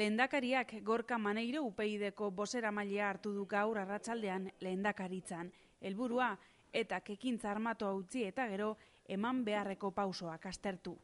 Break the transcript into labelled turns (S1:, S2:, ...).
S1: Lehendakariak gorka maneiro upeideko bosera mailea hartu du gaur arratsaldean lehendakaritzan. Elburua, eta kekintza armatu utzi eta gero eman
S2: beharreko pausoak astertu.